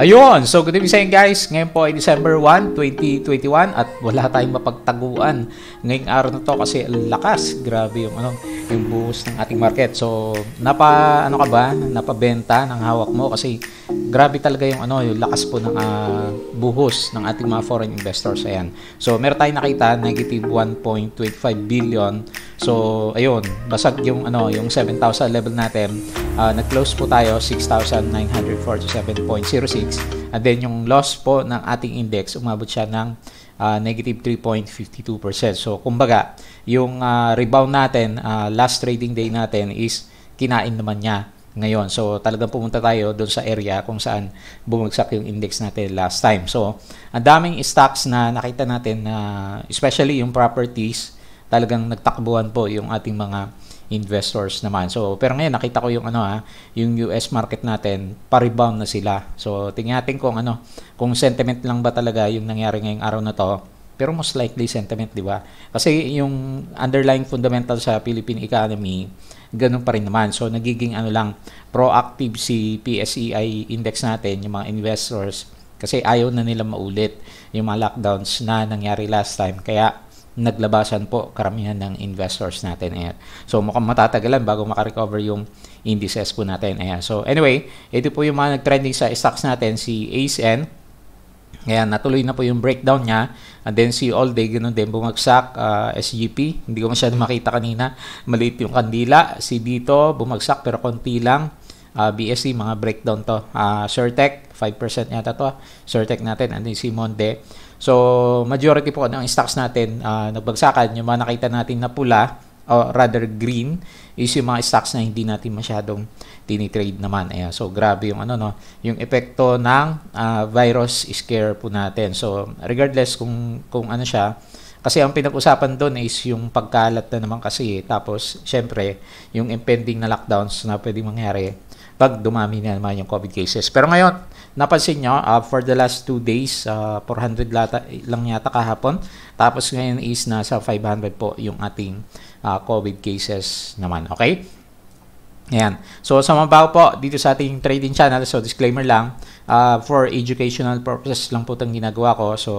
Ayun, so good evening guys. Ngayon po ay December 1, 2021 at wala tayong mapagtaguan ngayong araw na to kasi lakas. Grabe yung ano, yung buhos ng ating market. So, napa ano ka ba? Napabenta ng hawak mo kasi grabe talaga yung ano, yung lakas po ng uh, buhos ng ating mga foreign investors ayan. So, meron tayong nakita negative 1.25 billion So, ayun, basag yung ano, yung 7,000 level natin. Uh, nag-close po tayo 6,947.06. And then yung loss po ng ating index umabot siya ng uh, negative 3.52%. So, kumbaga, yung uh, rebound natin, uh, last trading day natin is kinain naman niya ngayon. So, talagang pumunta tayo doon sa area kung saan bumagsak yung index natin last time. So, ang daming stocks na nakita natin na uh, especially yung properties talagang nagtakbuhan po yung ating mga investors naman. So, pero ngayon nakita ko yung ano ha, ah, yung US market natin, pa-rebound na sila. So, tingnan natin kung ano, kung sentiment lang ba talaga yung nangyari ngayong araw na to. Pero most likely sentiment, di ba? Kasi yung underlying fundamental sa Philippine economy, ganun pa rin naman. So, nagiging ano lang, proactive si PSEI index natin, yung mga investors, kasi ayaw na nila maulit yung mga lockdowns na nangyari last time. Kaya, naglabasan po karamihan ng investors natin. eh. So mukhang matatagalan bago makarecover yung indices po natin. Ayan. So anyway, ito po yung mga nag-trending sa stocks natin, si ASN. Ayan, natuloy na po yung breakdown niya. And then si All Day, ganun din, bumagsak. Uh, ah, SGP, hindi ko masyado makita kanina. Maliit yung kandila. Si dito, bumagsak pero konti lang uh, ah, BSC, e, mga breakdown to. Uh, Surtech, 5% yata to. Ah. Surtech natin, and then si Monde. So, majority po ng stocks natin uh, nagbagsakan. Yung mga nakita natin na pula, or rather green, is yung mga stocks na hindi natin masyadong tinitrade naman. Ayan. So, grabe yung ano, no? Yung epekto ng uh, virus scare po natin. So, regardless kung, kung ano siya, kasi ang pinag-usapan doon is yung pagkalat na naman kasi. Tapos, syempre, yung impending na lockdowns na pwedeng mangyari pag dumami na naman yung COVID cases. Pero ngayon, napansin nyo, uh, for the last 2 days, uh, ah, 400 lata, lang yata kahapon. Tapos ngayon is nasa 500 po yung ating uh, COVID cases naman. Okay? Ayan. So, sa mabaw po, dito sa ating trading channel, so disclaimer lang, uh, for educational purposes lang po itong ginagawa ko. So,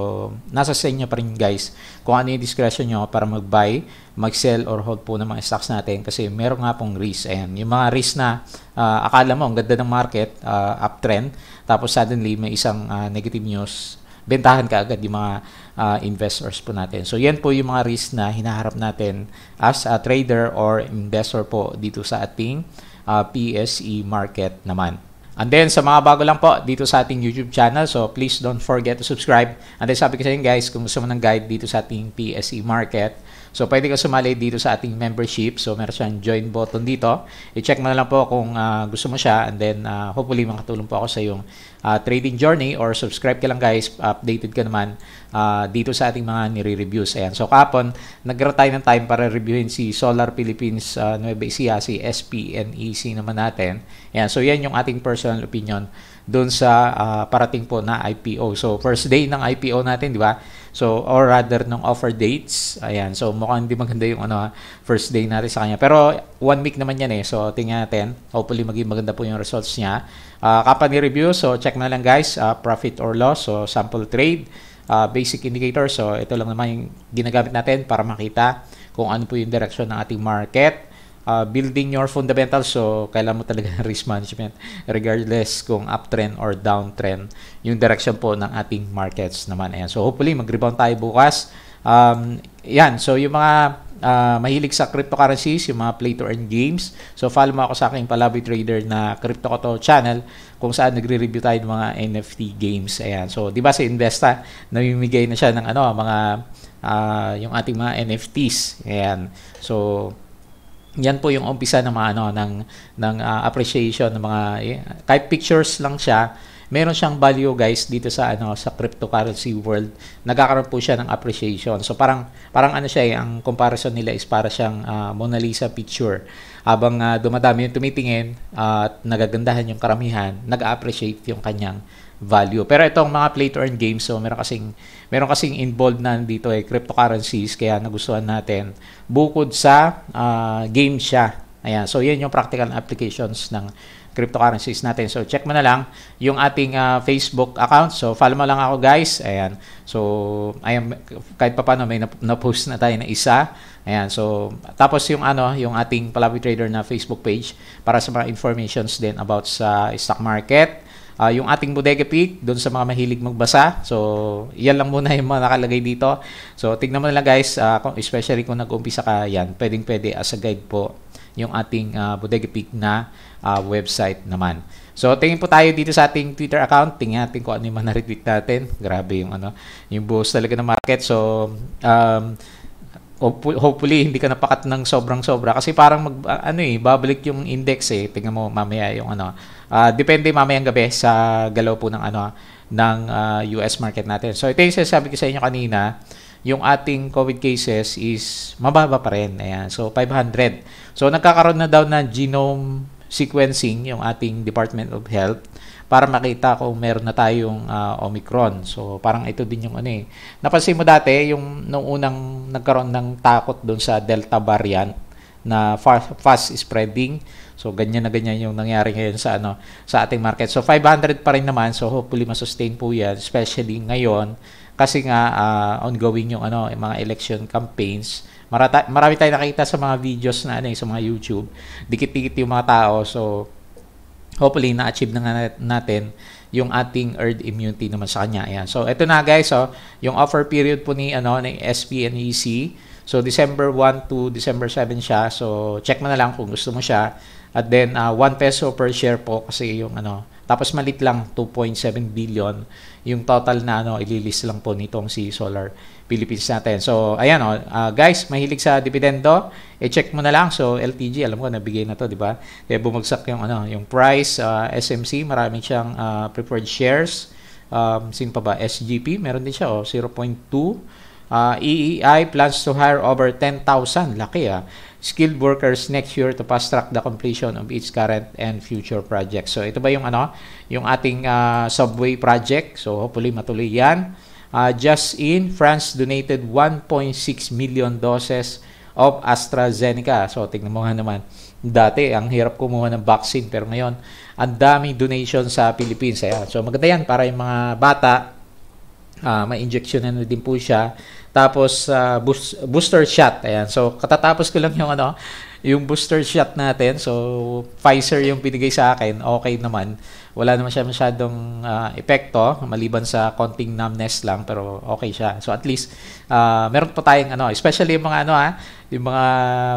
nasa sa inyo pa rin guys kung ano yung discretion nyo para mag-buy, mag-sell, or hold po ng mga stocks natin kasi meron nga pong risk. Ayan, yung mga risk na uh, akala mo ang ganda ng market, uh, uptrend, tapos suddenly may isang uh, negative news, bentahan ka agad yung mga uh, investors po natin. So, yan po yung mga risk na hinaharap natin as a trader or investor po dito sa ating uh, PSE market naman. And then, sa mga bago lang po dito sa ating YouTube channel, so please don't forget to subscribe. And then, sabi ko sa inyo guys, kung gusto mo ng guide dito sa ating PSE market, so pwede ka sumali dito sa ating membership. So, meron siyang join button dito. I-check mo na lang po kung uh, gusto mo siya and then uh, hopefully makatulong po ako sa iyong uh, trading journey or subscribe ka lang guys, updated ka naman uh, dito sa ating mga nire-reviews. Ayan. So kapon, nagra tayo ng time para reviewin si Solar Philippines uh, Nueva Ecija, si SPNEC naman natin. Ayan. So yan yung ating personal opinion doon sa uh, parating po na IPO. So first day ng IPO natin, di ba? So or rather nung offer dates. Ayan. So mukhang hindi maganda yung ano first day natin sa kanya. Pero one week naman yan eh. So tingnan natin. Hopefully maging maganda po yung results niya. Uh, company review, so check na lang guys, uh, profit or loss, so sample trade, uh, basic indicator, so ito lang naman yung ginagamit natin para makita kung ano po yung direction ng ating market. Uh, building your fundamentals, so kailangan mo talaga ng risk management regardless kung uptrend or downtrend yung direction po ng ating markets naman. Ayan. So hopefully mag-rebound tayo bukas. Um, yan, so yung mga uh, mahilig sa cryptocurrencies, yung mga play to earn games. So follow mo ako sa aking Palabi Trader na Crypto Koto channel kung saan nagre-review tayo ng mga NFT games. Ayan. So 'di ba si Investa namimigay na siya ng ano, mga uh, yung ating mga NFTs. Ayan. So yan po yung umpisa ng mga ano ng ng uh, appreciation ng mga eh, kahit pictures lang siya meron siyang value guys dito sa ano sa cryptocurrency world. Nagkakaroon po siya ng appreciation. So parang parang ano siya eh, ang comparison nila is para siyang uh, Mona Lisa picture. Habang uh, dumadami yung tumitingin uh, at nagagandahan yung karamihan, nag-appreciate yung kanyang value. Pero itong mga play to earn games, so meron kasing meron kasing involved na dito eh cryptocurrencies kaya nagustuhan natin bukod sa uh, game siya. Ayan, so 'yan yung practical applications ng cryptocurrencies natin. So, check mo na lang yung ating uh, Facebook account. So, follow mo lang ako guys. Ayan. So, I am, kahit pa paano, may na-post na tayo na isa. Ayan. So, tapos yung ano, yung ating Palawi Trader na Facebook page para sa mga informations din about sa stock market. Uh, yung ating bodega pick doon sa mga mahilig magbasa. So, yan lang muna yung mga nakalagay dito. So, tignan mo na lang guys, uh, especially kung nag-umpisa ka yan, pwedeng-pwede as a guide po yung ating uh, Bodega Pig na uh, website naman. So, tingin po tayo dito sa ating Twitter account. Tingnan natin kung ano yung na-retweet natin. Grabe yung ano, yung buhos talaga ng market. So, um, hopefully hindi ka napakat ng sobrang-sobra kasi parang mag, ah, ano eh, babalik yung index eh. Tingnan mo mamaya yung ano. Uh, depende mamayang gabi sa galaw po ng ano ng uh, US market natin. So ito yung sabi ko sa inyo kanina yung ating COVID cases is mababa pa rin. Ayan. So, 500. So, nagkakaroon na daw ng genome sequencing yung ating Department of Health para makita kung meron na tayong uh, Omicron. So, parang ito din yung ano eh. Napansin mo dati, yung nung unang nagkaroon ng takot doon sa Delta variant na fast, fast spreading. So, ganyan na ganyan yung nangyari ngayon sa, ano, sa ating market. So, 500 pa rin naman. So, hopefully, masustain po yan. Especially ngayon kasi nga uh, ongoing yung ano mga election campaigns marata, marami tayong nakita sa mga videos na ano eh, sa mga YouTube dikit-dikit yung mga tao so hopefully na-achieve na nga natin yung ating herd immunity naman sa kanya ayan so eto na guys oh yung offer period po ni ano ng SPNEC so December 1 to December 7 siya so check mo na lang kung gusto mo siya at then uh, ah, 1 peso per share po kasi yung ano tapos malit lang 2.7 billion yung total na ano ililist lang po nitong si Solar Philippines natin. So ayan oh, uh, guys, mahilig sa dividendo, i check mo na lang. So LTG, alam ko nabigay na to, di ba? Kaya bumagsak yung ano, yung price, uh, ah, SMC, marami siyang uh, preferred shares. Um, sino pa ba? SGP, meron din siya oh, 0.2 Uh, ah, EEI plans to hire over 10,000, laki ah, skilled workers next year to fast-track the completion of its current and future projects. So ito ba yung ano, yung ating uh, subway project. So hopefully matuloy yan. Uh, just in, France donated 1.6 million doses of AstraZeneca. So tingnan mo nga naman, dati ang hirap kumuha ng vaccine pero ngayon ang daming donation sa Philippines. Ayan. So maganda yan para yung mga bata, uh, ma-injection na din po siya tapos uh, boost, booster shot. Ayan. So katatapos ko lang yung ano, yung booster shot natin. So Pfizer yung binigay sa akin. Okay naman. Wala naman siya masyadong uh, epekto maliban sa konting numbness lang pero okay siya. So at least uh, meron pa tayong ano, especially yung mga ano ha, yung mga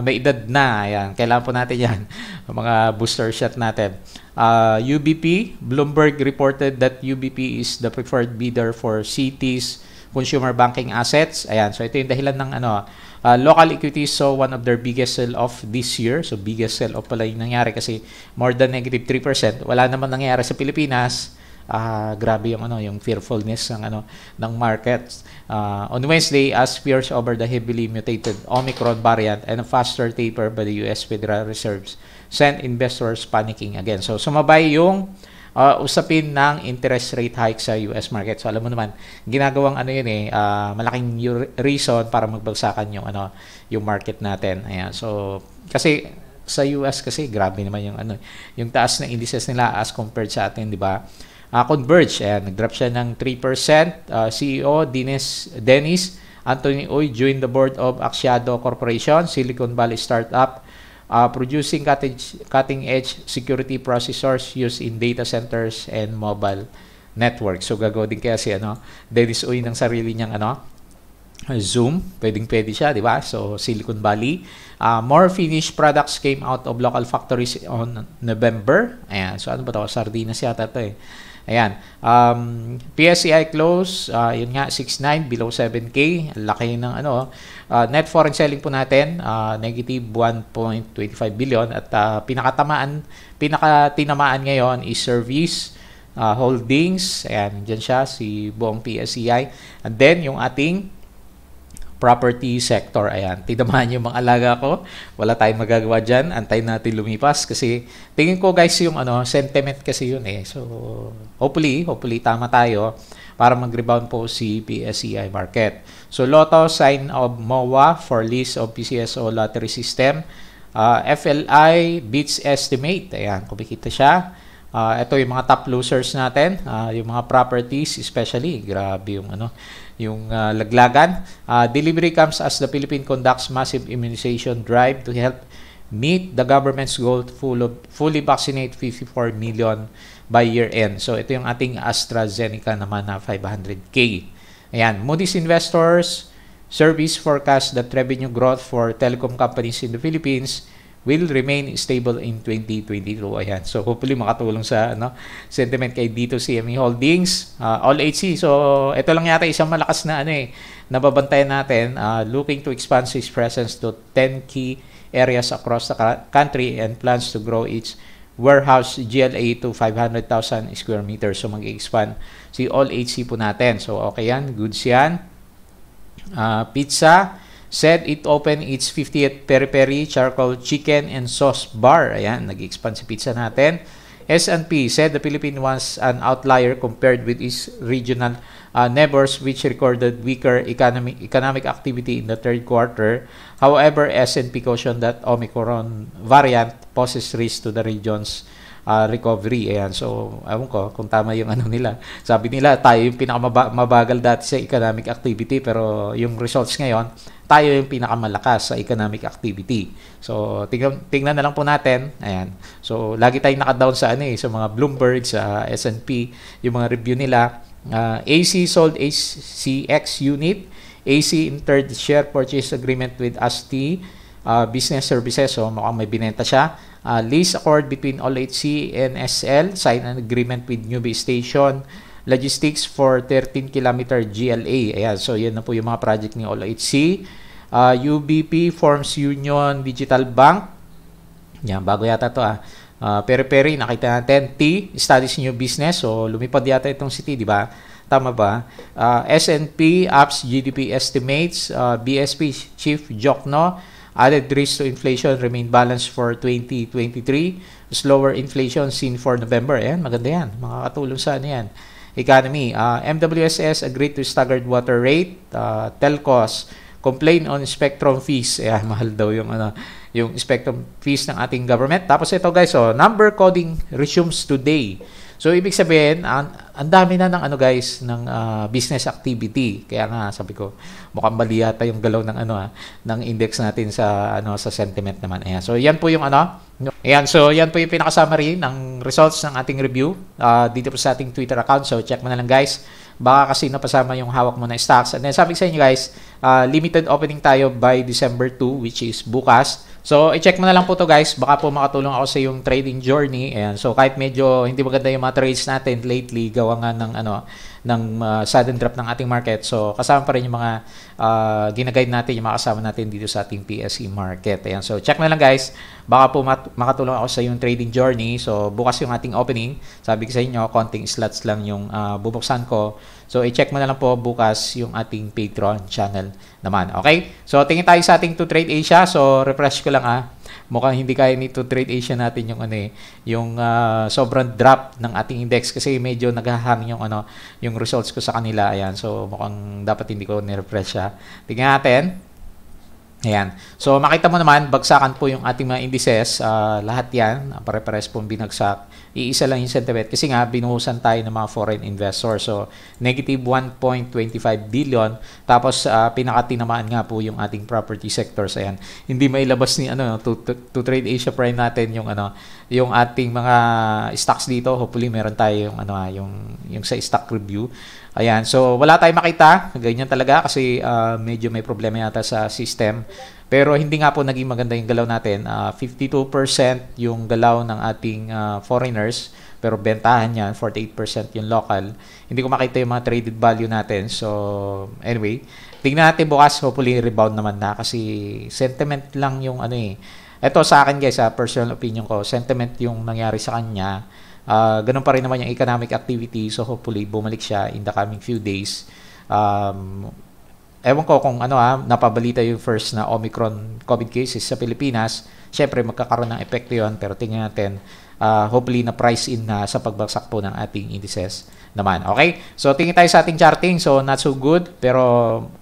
may edad na, ayan, kailangan po natin 'yan. mga booster shot natin. Uh, UBP, Bloomberg reported that UBP is the preferred bidder for cities consumer banking assets. Ayan, so ito yung dahilan ng ano, uh, local equities so one of their biggest sell-off this year. So biggest sell-off pala yung nangyari kasi more than negative 3%. Wala naman nangyari sa Pilipinas uh, grabe yung ano yung fearfulness ng ano ng markets uh, ah, on Wednesday as fears over the heavily mutated Omicron variant and a faster taper by the US Federal Reserves sent investors panicking again so sumabay yung uh, usapin ng interest rate hike sa US market. So alam mo naman, ginagawang ano yun eh, uh, malaking reason para magbagsakan yung ano, yung market natin. Ayan. So kasi sa US kasi grabe naman yung ano, yung taas ng indices nila as compared sa atin, di ba? Uh, converge, ayan, nag-drop siya ng 3%. Uh, CEO Dennis Dennis Anthony Oy joined the board of Axiado Corporation, Silicon Valley startup uh, producing cutting-edge security processors used in data centers and mobile networks. So, gagawin din kaya si ano, Dennis Uy ng sarili niyang ano, Zoom, pwedeng pwede siya, di ba? So, Silicon Valley. Uh, more finished products came out of local factories on November. Ayan, so ano ba ito? Sardinas yata to eh. Ayan. Um, PSEI close, uh, yun nga, 6.9, below 7K. Laki ng ano. Uh, net foreign selling po natin, uh, negative 1.25 billion at uh, pinakatamaan, pinakatinamaan ngayon is service, uh, holdings, and dyan siya, si buong PSEI. And then, yung ating property sector. Ayan, tinamahan niyo mga alaga ko. Wala tayong magagawa dyan. Antay natin lumipas kasi tingin ko guys yung ano, sentiment kasi yun eh. So, hopefully, hopefully tama tayo para mag-rebound po si PSEI market. So, Lotto sign of MOA for list of PCSO lottery system. Uh, ah, FLI beats estimate. Ayan, kumikita siya. Uh, ah, ito yung mga top losers natin, uh, yung mga properties especially. Grabe yung ano yung uh, laglagan. Uh, delivery comes as the Philippines conducts massive immunization drive to help meet the government's goal to full of, fully vaccinate 54 million by year-end. So ito yung ating AstraZeneca naman na 500K. Ayan, Moody's Investors Service forecast that revenue growth for telecom companies in the Philippines – will remain stable in 2022. Ayan. So hopefully makatulong sa ano, sentiment kay dito CME Holdings, uh, all HC. So ito lang yata isang malakas na ano eh, nababantayan natin uh, looking to expand its presence to 10 key areas across the country and plans to grow its warehouse GLA to 500,000 square meters. So mag-expand si all HC po natin. So okay yan, goods yan. Uh, pizza, said it opened its 50th peri-peri, charcoal chicken, and sauce bar. Ayan, nag-expand si pizza natin. S&P said the Philippines was an outlier compared with its regional uh, neighbors which recorded weaker economic economic activity in the third quarter. However, S&P cautioned that Omicron variant poses risk to the region's uh, recovery. Ayan. So, awan ko kung tama yung ano nila. Sabi nila, tayo yung pinakamabagal dati sa economic activity pero yung results ngayon, tayo yung pinakamalakas sa economic activity. So, tingnan, tingnan na lang po natin. Ayan. So, lagi tayong nakadown sa ano eh, sa mga Bloomberg, sa S&P, yung mga review nila. Uh, ah, AC sold ACX unit. AC entered share purchase agreement with ASTI uh, Business Services. So, mukhang may binenta siya uh, lease accord between LHC and SL, sign an agreement with Newbie Station, logistics for 13 km GLA. Ayan, so yan na po yung mga project ni LHC. Uh, UBP forms Union Digital Bank. Yan, bago yata to ah. Uh, peri-peri, nakita natin. T, studies new business. So, lumipad yata itong city di ba? Tama ba? Uh, SNP, apps, GDP estimates, uh, BSP, Chief Jokno, Added risk to inflation remain balanced for 2023. Slower inflation seen for November. Ayan, maganda yan. Makakatulong sa ano yan. Economy. Uh, ah, MWSS agreed to staggered water rate. Uh, telcos complain on spectrum fees. Ayan, mahal daw yung ano yung spectrum fees ng ating government. Tapos ito guys, oh, number coding resumes today. So ibig sabihin, ang, ang dami na ng ano guys ng uh, business activity. Kaya nga sabi ko, mukhang mali yata yung galaw ng ano ha, ah, ng index natin sa ano sa sentiment naman. Ayan. So yan po yung ano. Ayan, so yan po yung pinaka-summary ng results ng ating review uh, dito po sa ating Twitter account. So check mo na lang guys. Baka kasi napasama yung hawak mo na stocks. And then sabi sa inyo guys, uh, limited opening tayo by December 2 which is bukas. So, i-check mo na lang po to guys. Baka po makatulong ako sa yung trading journey. Ayan. So, kahit medyo hindi maganda yung mga trades natin lately, gawa nga ng ano, ng uh, sudden drop ng ating market. So kasama pa rin yung mga uh, ginaguide natin, yung mga kasama natin dito sa ating PSE market. Ayan. So check na lang guys. Baka po makatulong ako sa yung trading journey. So bukas yung ating opening. Sabi ko sa inyo, konting slots lang yung uh, bubuksan ko. So i-check mo na lang po bukas yung ating Patreon channel naman. Okay? So tingin tayo sa ating To Trade Asia. So refresh ko lang ah mukhang hindi kaya nito Trade Asia natin yung ano eh, yung uh, sobrang drop ng ating index kasi medyo naghahang yung ano, yung results ko sa kanila. Ayan. So mukhang dapat hindi ko ni-refresh siya. Tingnan natin. Ayan. So makita mo naman, bagsakan po yung ating mga indices. Uh, lahat yan, pare-pares pong binagsak iisa lang yung sentiment kasi nga binuhusan tayo ng mga foreign investors. So negative 1.25 billion tapos uh, pinakatinamaan nga po yung ating property sectors. Ayan. Hindi mailabas ni ano to, to, to trade Asia Prime natin yung ano yung ating mga stocks dito. Hopefully meron tayo yung ano ah, yung yung sa stock review. Ayan. So wala tayong makita. Ganyan talaga kasi uh, medyo may problema yata sa system. Pero hindi nga po naging maganda yung galaw natin. Uh, ah, 52% yung galaw ng ating uh, foreigners, pero bentahan niya 48% yung local. Hindi ko makita yung mga traded value natin. So, anyway, tingnan natin bukas hopefully rebound naman na kasi sentiment lang yung ano eh. Ito sa akin guys, sa personal opinion ko, sentiment yung nangyari sa kanya. Uh, ganun pa rin naman yung economic activity so hopefully bumalik siya in the coming few days. Um, ewan ko kung ano ha, ah, napabalita yung first na Omicron COVID cases sa Pilipinas, syempre magkakaroon ng epekto yon pero tingnan natin uh, hopefully na price in na sa pagbagsak po ng ating indices naman. Okay? So tingin tayo sa ating charting. So not so good pero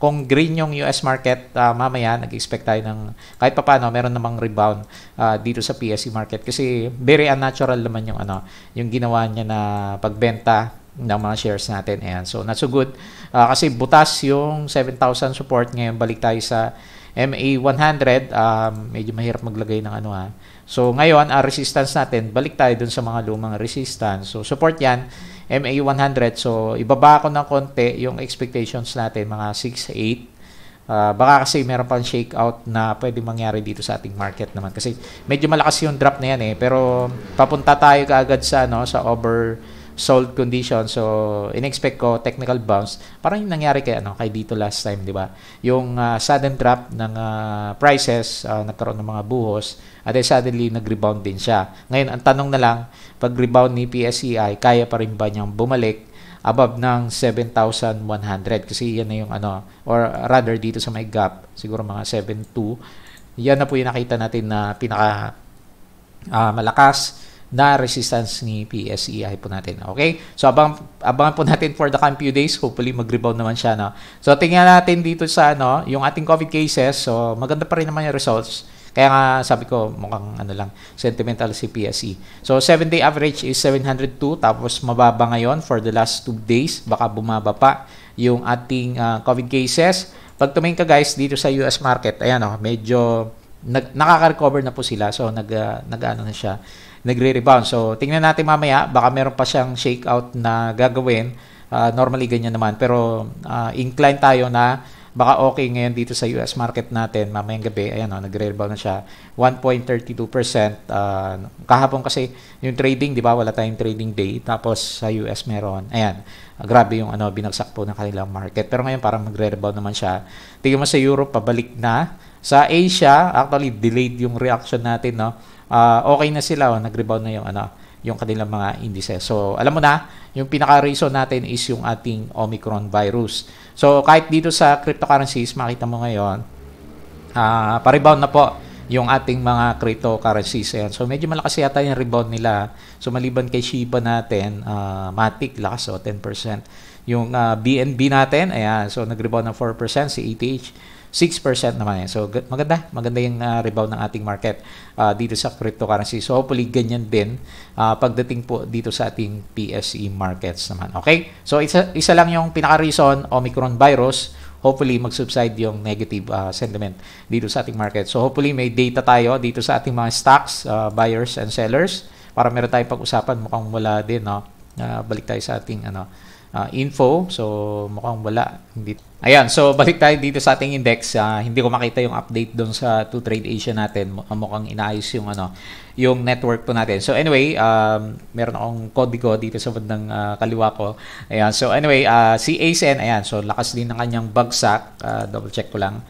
kung green yung US market uh, mamaya nag-expect tayo ng kahit papaano meron namang rebound uh, dito sa PSE market kasi very unnatural naman yung ano yung ginawa niya na pagbenta ng mga shares natin. Ayan. So, not so good. Uh, kasi butas yung 7,000 support. Ngayon, balik tayo sa MA100. Um, medyo mahirap maglagay ng ano ha. Ah. So, ngayon, ang resistance natin, balik tayo dun sa mga lumang resistance. So, support yan, MA100. So, ibaba ko ng konti yung expectations natin, mga 6, 6,800. Uh, baka kasi meron pang shakeout na pwede mangyari dito sa ating market naman kasi medyo malakas yung drop na yan eh pero papunta tayo kaagad sa ano sa over sold condition. So, inexpect ko technical bounce. Parang yung nangyari kay, ano, kay dito last time, di ba? Yung uh, sudden drop ng uh, prices, uh, nagkaroon ng mga buhos, at then suddenly nag-rebound din siya. Ngayon, ang tanong na lang, pag rebound ni PSEI, kaya pa rin ba niyang bumalik above ng 7,100 kasi yan na yung ano or rather dito sa may gap siguro mga 7,2 yan na po yung nakita natin na pinaka uh, malakas na resistance ni PSEI po natin. Okay? So abang abangan po natin for the coming few days. Hopefully mag-rebound naman siya. No? So tingnan natin dito sa ano, yung ating COVID cases. So maganda pa rin naman yung results. Kaya nga sabi ko mukhang ano lang sentimental si PSE. So 7 day average is 702 tapos mababa ngayon for the last 2 days baka bumaba pa yung ating uh, COVID cases. Pag tumingin ka guys dito sa US market, ayan oh, medyo nag, nakaka-recover na po sila. So nag uh, nag-ano na siya, nagre-rebound. So tingnan natin mamaya, baka meron pa siyang shakeout na gagawin. Uh, normally ganyan naman, pero uh, ah, incline tayo na baka okay ngayon dito sa US market natin mamayang gabi ayan oh nagre-rebound na siya 1.32% uh, ah, kahapon kasi yung trading di ba wala tayong trading day tapos sa US meron ayan ah, grabe yung ano binagsak po ng kanilang market pero ngayon parang magre-rebound naman siya tingin mo sa Europe pabalik na sa Asia actually delayed yung reaction natin no uh, okay na sila oh, nag-rebound na yung ano yung kanilang mga indices. So, alam mo na, yung pinaka-reason natin is yung ating Omicron virus. So, kahit dito sa cryptocurrencies, makita mo ngayon, uh, pa-rebound na po yung ating mga cryptocurrencies. Ayan. So, medyo malakas yata yung rebound nila. So, maliban kay Shiba natin, uh, Matic, lakas o, oh, 10%. Yung uh, ah, BNB natin, ayan, so nag-rebound ng 4%, si ETH, 6% naman yan. Eh. So maganda, maganda yung uh, rebound ng ating market uh, dito sa cryptocurrency. So hopefully ganyan din uh, pagdating po dito sa ating PSE markets naman. Okay? So isa, isa lang yung pinaka-reason, Omicron virus, hopefully mag-subside yung negative uh, sentiment dito sa ating market. So hopefully may data tayo dito sa ating mga stocks, uh, buyers and sellers para meron tayong pag-usapan mukhang wala din no. Uh, balik tayo sa ating ano uh, info. So, mukhang wala. Hindi. Ayan, so balik tayo dito sa ating index. Uh, hindi ko makita yung update doon sa 2Trade Asia natin. Ah, mukhang inaayos yung ano, yung network po natin. So anyway, um, meron akong code ko dito sa bandang uh, kaliwa ko. Ayan, so anyway, uh, si ASN, ayan, so lakas din ng kanyang bagsak. Uh, double check ko lang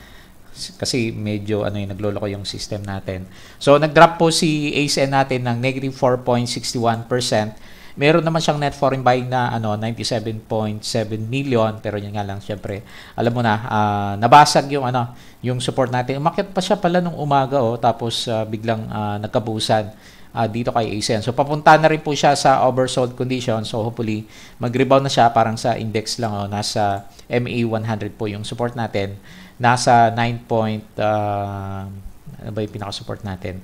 kasi medyo ano yung nagloloko yung system natin. So nag-drop po si ASN natin ng negative 4.61%. Meron naman siyang net foreign buying na ano 97.7 million pero yun nga lang syempre alam mo na uh, nabasag yung ano yung support natin. Umakyat pa siya pala nung umaga oh tapos uh, biglang uh, nagkabusan uh, dito kay ASEAN. So papunta na rin po siya sa oversold condition. So hopefully mag-rebound na siya parang sa index lang oh, nasa MA 100 po yung support natin. Nasa 9. Point, uh, ano ba yung pinaka-support natin?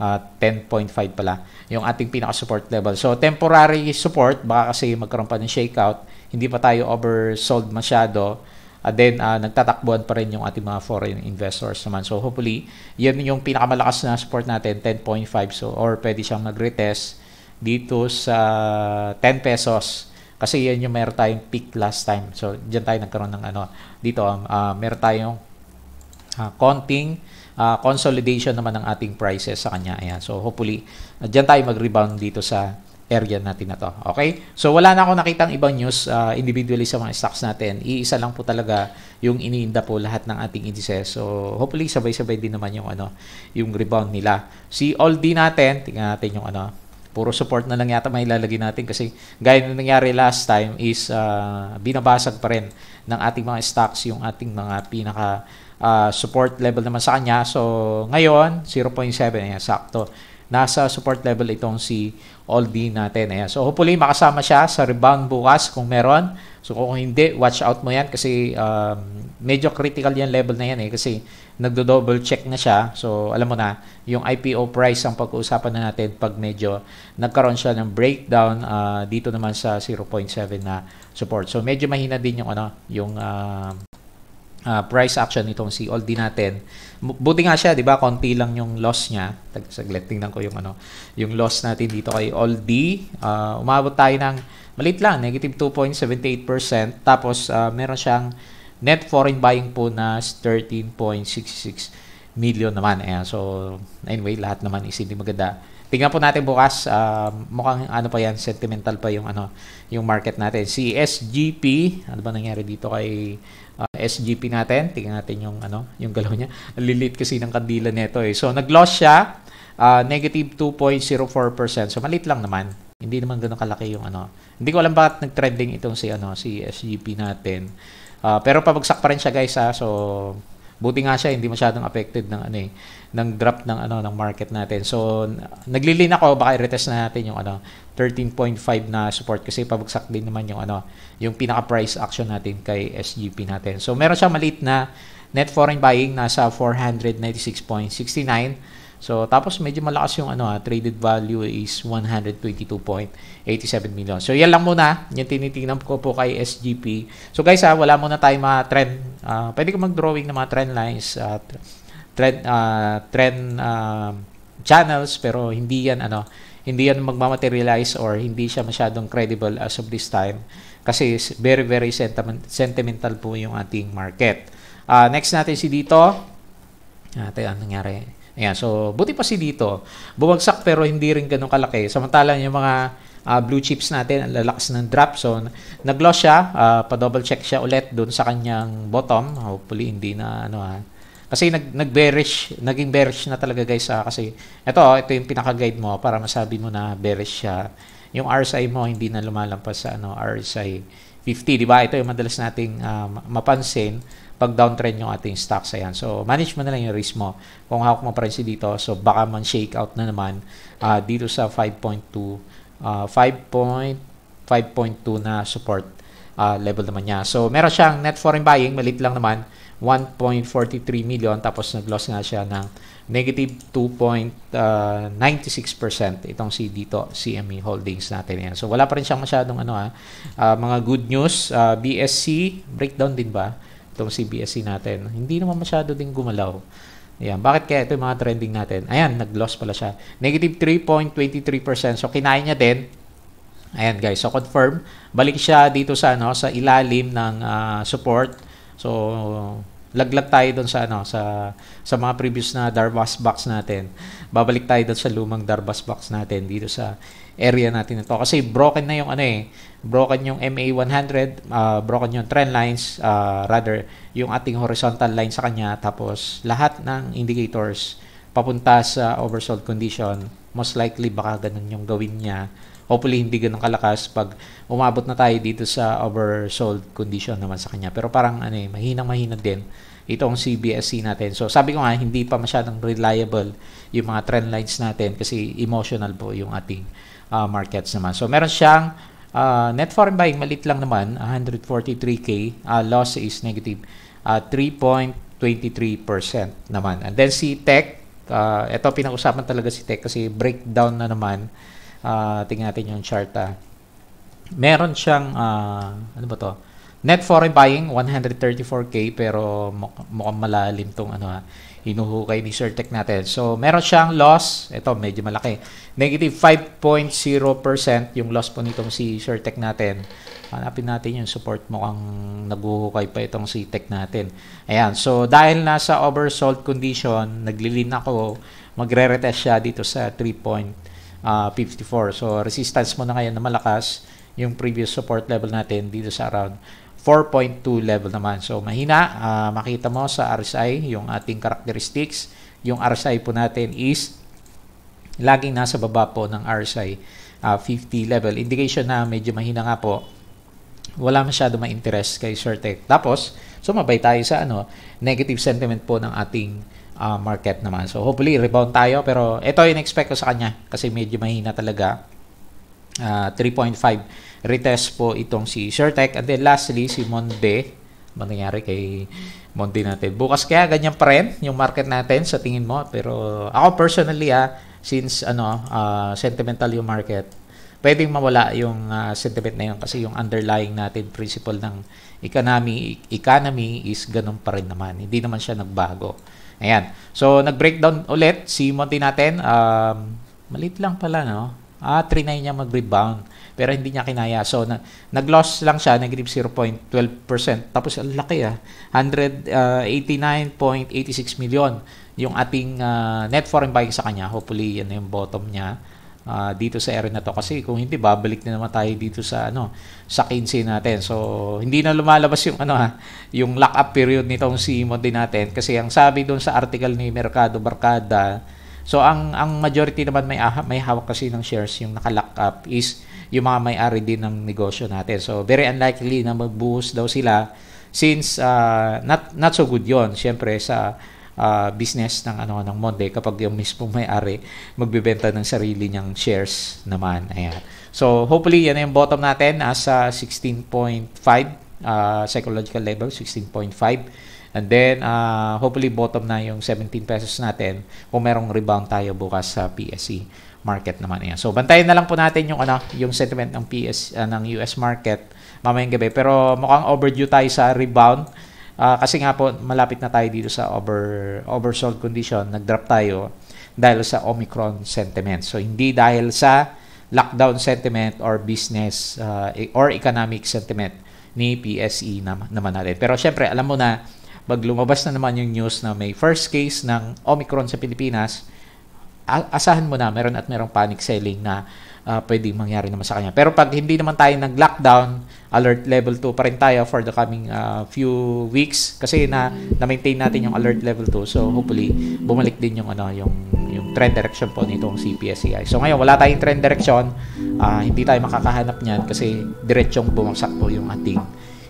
uh, ah, 10.5 pala yung ating pinaka support level. So temporary support baka kasi magkaroon pa ng shakeout, hindi pa tayo oversold masyado. Uh, then uh, nagtatakbuhan pa rin yung ating mga foreign investors naman. So hopefully, yan yung pinakamalakas na support natin 10.5 so or pwede siyang nag-retest dito sa 10 pesos kasi yan yung meron tayong peak last time. So diyan tayo nagkaroon ng ano dito um, uh, meron tayong uh, konting uh, consolidation naman ng ating prices sa kanya. Ayan. So hopefully, uh, dyan tayo mag-rebound dito sa area natin na to. Okay? So wala na akong nakitang ibang news uh, individually sa mga stocks natin. Iisa lang po talaga yung iniinda po lahat ng ating indices. So hopefully sabay-sabay din naman yung ano, yung rebound nila. Si all D natin, tingnan natin yung ano, puro support na lang yata may ilalagay natin kasi gaya na nangyari last time is uh, binabasag pa rin ng ating mga stocks yung ating mga pinaka uh, support level naman sa kanya. So, ngayon, 0.7. Ayan, sakto. Nasa support level itong si Aldi natin. Ayan. So, hopefully, makasama siya sa rebound bukas kung meron. So, kung hindi, watch out mo yan kasi um, medyo critical yan level na yan eh kasi nagdo-double check na siya. So, alam mo na, yung IPO price ang pag-uusapan na natin pag medyo nagkaroon siya ng breakdown uh, dito naman sa 0.7 na support. So, medyo mahina din yung ano, yung uh, uh, price action nitong si Aldi natin. Buti nga siya, 'di ba? Konti lang yung loss niya. Tag saglit tingnan ko yung ano, yung loss natin dito kay Aldi. Uh, umabot tayo ng malit lang, negative 2.78%. Tapos uh, meron siyang net foreign buying po na 13.66 million naman. Ayan. So, anyway, lahat naman is hindi maganda Tingnan po natin bukas, uh, mukhang ano pa yan, sentimental pa yung ano, yung market natin. Si SGP, ano ba nangyari dito kay uh, SGP natin? Tingnan natin yung ano, yung galaw niya. Lilit kasi ng kandila nito eh. So nag-loss siya uh, negative 2.04%. So malit lang naman. Hindi naman ganoon kalaki yung ano. Hindi ko alam bakit nag-trending itong si ano, si SGP natin. Uh, pero pabagsak pa rin siya guys ha. Ah. So Buti nga siya hindi masyadong affected ng ano eh, ng drop ng ano ng market natin. So naglilin ako baka i-retest na natin yung ano 13.5 na support kasi pabagsak din naman yung ano yung pinaka price action natin kay SGP natin. So meron siyang maliit na net foreign buying nasa 496.69 So, tapos medyo malakas yung ano, ha, ah, traded value is 122.87 million. So, yan lang muna. Yung tinitingnan ko po kay SGP. So, guys, ha, ah, wala muna tayong mga trend. Uh, pwede ko mag-drawing ng mga trend lines at trend, uh, trend uh, channels, pero hindi yan, ano, hindi yan magmamaterialize or hindi siya masyadong credible as of this time kasi very, very sentimental po yung ating market. Uh, next natin si dito. Ah, tayo, anong nangyari? Ayan, so buti pa si dito. Bumagsak pero hindi rin ganun kalaki. Samantalang yung mga uh, blue chips natin, ang lalakas ng drop. So nag-loss siya, uh, pa-double check siya ulit doon sa kanyang bottom. Hopefully hindi na ano ha. Ah. Kasi nag nag bearish, naging bearish na talaga guys ha? kasi ito ito yung pinaka-guide mo para masabi mo na bearish siya. Yung RSI mo hindi na lumalampas sa ano RSI 50, di ba? Ito yung madalas nating uh, mapansin pag downtrend yung ating stocks. Ayan. So, manage mo na lang yung risk mo. Kung hawak mo pa rin si dito, so baka man shake out na naman uh, dito sa 5.2, uh, 5.5.2 na support uh, level naman niya. So, meron siyang net foreign buying, malit lang naman, 1.43 million tapos nag-loss nga siya ng negative 2.96% uh, ah, itong si dito CME Holdings natin yan. So wala pa rin siyang masyadong ano ha, uh, mga good news, uh, BSC breakdown din ba? itong CBSC e natin. Hindi naman masyado din gumalaw. Ayan. Bakit kaya ito yung mga trending natin? Ayan, nag-loss pala siya. Negative 3.23%. So, kinain niya din. Ayan guys, so confirm. Balik siya dito sa ano sa ilalim ng uh, support. So laglag tayo doon sa ano sa sa mga previous na Darvas box natin. Babalik tayo doon sa lumang Darvas box natin dito sa area natin ito. Kasi broken na yung ano eh, broken yung MA100, uh, ah, broken yung trend lines, uh, rather yung ating horizontal line sa kanya. Tapos lahat ng indicators papunta sa oversold condition, most likely baka ganun yung gawin niya. Hopefully hindi ganun kalakas pag umabot na tayo dito sa oversold condition naman sa kanya. Pero parang ano eh, mahinang-mahina din itong CBSC e natin. So sabi ko nga, hindi pa masyadong reliable yung mga trend lines natin kasi emotional po yung ating uh, markets naman. So meron siyang uh, net foreign buying, malit lang naman, 143K. Uh, uh, loss is negative uh, 3.23% naman. And then si Tech, uh, ito pinag-usapan talaga si Tech kasi breakdown na naman. Uh, tingnan natin yung chart. Uh. Meron siyang, uh, ano ba to? Net foreign buying, 134K, pero mukhang malalim tong ano ha. Ah hinuhukay ni SureTech natin. So, meron siyang loss. Ito, medyo malaki. Negative 5.0% yung loss po nitong si SureTech natin. Hanapin natin yung support mo ang naguhukay pa itong si Tech natin. Ayan. So, dahil nasa oversold condition, naglilin ako, magre-retest siya dito sa 3.54. Ah, so, resistance mo na ngayon na malakas yung previous support level natin dito sa around 4.2 level naman. So mahina, uh, makita mo sa RSI yung ating characteristics. Yung RSI po natin is laging nasa baba po ng RSI uh, ah, 50 level. Indication na medyo mahina nga po. Wala masyado ma-interest kay Surtec. Tapos, sumabay tayo sa ano, negative sentiment po ng ating uh, market naman. So hopefully rebound tayo pero ito yung expect ko sa kanya kasi medyo mahina talaga. Uh, 3.5 retest po itong si SureTech. And then lastly, si Monde. Mangyayari kay Monde natin. Bukas kaya ganyan pa rin yung market natin sa tingin mo. Pero ako personally ah, since ano, uh, sentimental yung market, pwedeng mawala yung uh, sentiment na yun kasi yung underlying natin principle ng economy economy is ganun pa rin naman. Hindi naman siya nagbago. Ayan. So, nag-breakdown ulit si Monty natin. Um, malit lang pala, no? Ah, trinay niya mag-rebound. Pero hindi niya kinaya. So, na, nag-loss lang siya, nag 0.12%. Tapos, ang laki ah. 189.86 ah, million yung ating uh, net foreign buying sa kanya. Hopefully, yan yung bottom niya uh, dito sa area na to kasi kung hindi babalik na naman tayo dito sa ano sa 15 natin. So hindi na lumalabas yung ano ha, yung lock up period nitong si Monday natin kasi ang sabi doon sa article ni Mercado Barkada So ang ang majority naman may ah, may hawak kasi ng shares yung naka-lock up is yung mga may-ari din ng negosyo natin. So very unlikely na magbuhos daw sila since uh, not not so good yon syempre sa uh, business ng ano ng Monday kapag yung mismo may-ari magbebenta ng sarili niyang shares naman. Ayan. So hopefully yan yung bottom natin as uh, 16.5 uh, psychological level 16.5 And then, uh, hopefully bottom na yung 17 pesos natin kung merong rebound tayo bukas sa PSE market naman yan. So bantayan na lang po natin yung ano, yung sentiment ng PS uh, ah, ng US market mamayang gabi. Pero mukhang overdue tayo sa rebound uh, kasi nga po malapit na tayo dito sa over oversold condition. Nag-drop tayo dahil sa Omicron sentiment. So hindi dahil sa lockdown sentiment or business uh, or economic sentiment ni PSE naman natin. Pero syempre, alam mo na pag lumabas na naman yung news na may first case ng Omicron sa Pilipinas, asahan mo na meron at merong panic selling na uh, pwedeng mangyari naman sa kanya. Pero pag hindi naman tayo nag-lockdown, alert level 2 pa rin tayo for the coming uh, few weeks kasi na na-maintain natin yung alert level 2. So hopefully bumalik din yung ano yung yung trend direction po nitong CPSCI. So ngayon wala tayong trend direction, uh, hindi tayo makakahanap niyan kasi diretsong bumagsak po yung ating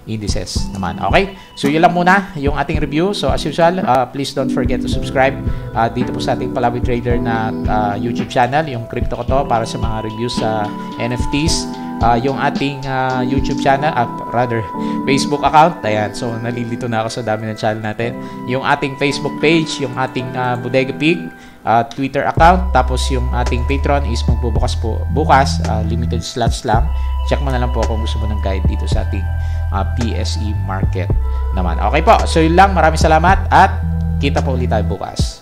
indices naman. Okay? So, yun lang muna yung ating review. So, as usual, uh, please don't forget to subscribe uh, dito po sa ating Palawi Trader na uh, YouTube channel, yung crypto ko to para sa mga reviews sa NFTs. Uh, yung ating uh, YouTube channel, uh, rather, Facebook account. Ayan, so nalilito na ako sa dami ng channel natin. Yung ating Facebook page, yung ating uh, Bodega Pig, uh, Twitter account. Tapos yung ating Patreon is magbubukas po bukas. Uh, limited slots lang. Check mo na lang po kung gusto mo ng guide dito sa ating uh, ah, PSE market naman. Okay po, so yun lang. Maraming salamat at kita po ulit tayo bukas.